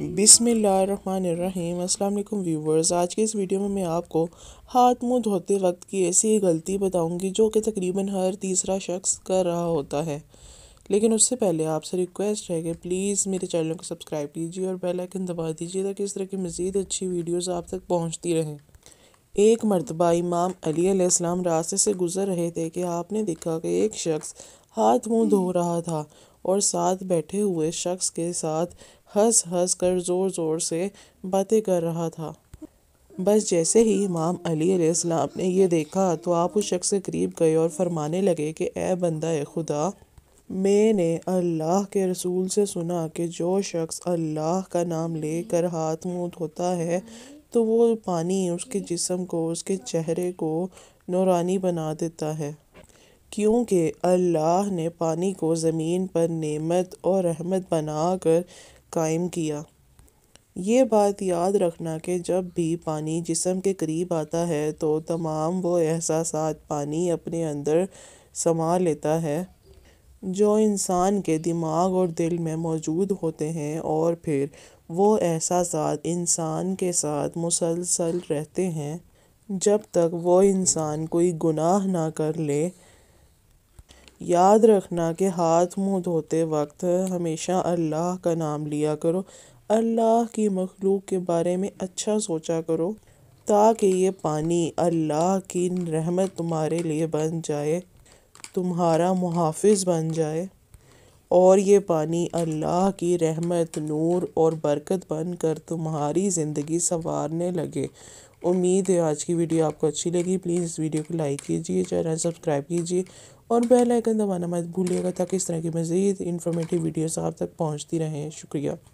बिसमीम अल्लाम व्यूवर्स आज के इस वीडियो में मैं आपको हाथ मुंह धोते वक्त की ऐसी गलती बताऊंगी जो कि तकरीबन हर तीसरा शख्स कर रहा होता है लेकिन उससे पहले आपसे रिक्वेस्ट है कि प्लीज़ मेरे चैनल को सब्सक्राइब कीजिए और बेल आइकन दबा दीजिए ताकि इस तरह की मज़ीद अच्छी वीडियोज़ आप तक पहुँचती रहें एक मरतबा इमाम अली रास्ते से गुज़र रहे थे कि आपने देखा कि एक शख्स हाथ मुँह धो रहा था और साथ बैठे हुए शख्स के साथ हंस हंस कर ज़ोर ज़ोर से बातें कर रहा था बस जैसे ही इमाम अली इस्लाम ने यह देखा तो आप उस शख्स के करीब गए और फरमाने लगे कि ए बंदा ए खुदा मैंने अल्लाह के रसूल से सुना कि जो शख्स अल्लाह का नाम लेकर हाथ मुँह धोता है तो वो पानी उसके जिसम को उसके चेहरे को नौरानी बना देता है क्योंकि अल्लाह ने पानी को ज़मीन पर नेमत और रहमत बना कर कायम किया ये बात याद रखना कि जब भी पानी जिसम के करीब आता है तो तमाम वो एहसास पानी अपने अंदर समा लेता है जो इंसान के दिमाग और दिल में मौजूद होते हैं और फिर वो एहसास इंसान के साथ मुसलसल रहते हैं जब तक वो इंसान कोई गुनाह ना कर ले याद रखना कि हाथ मुंह धोते वक्त हमेशा अल्लाह का नाम लिया करो अल्लाह की मखलूक के बारे में अच्छा सोचा करो ताकि ये पानी अल्लाह की रहमत तुम्हारे लिए बन जाए तुम्हारा मुहाफ़ बन जाए और ये पानी अल्लाह की रहमत नूर और बरकत बनकर तुम्हारी ज़िंदगी संवारने लगे उम्मीद है आज की वीडियो आपको अच्छी लगी प्लीज़ इस वीडियो को लाइक कीजिए चैनल सब्सक्राइब कीजिए और बेल आइकन दबाना मत भूलिएगा ताकि इस तरह की मज़ीद इन्फॉर्मेटिव वीडियोस आप तक पहुंचती रहें शुक्रिया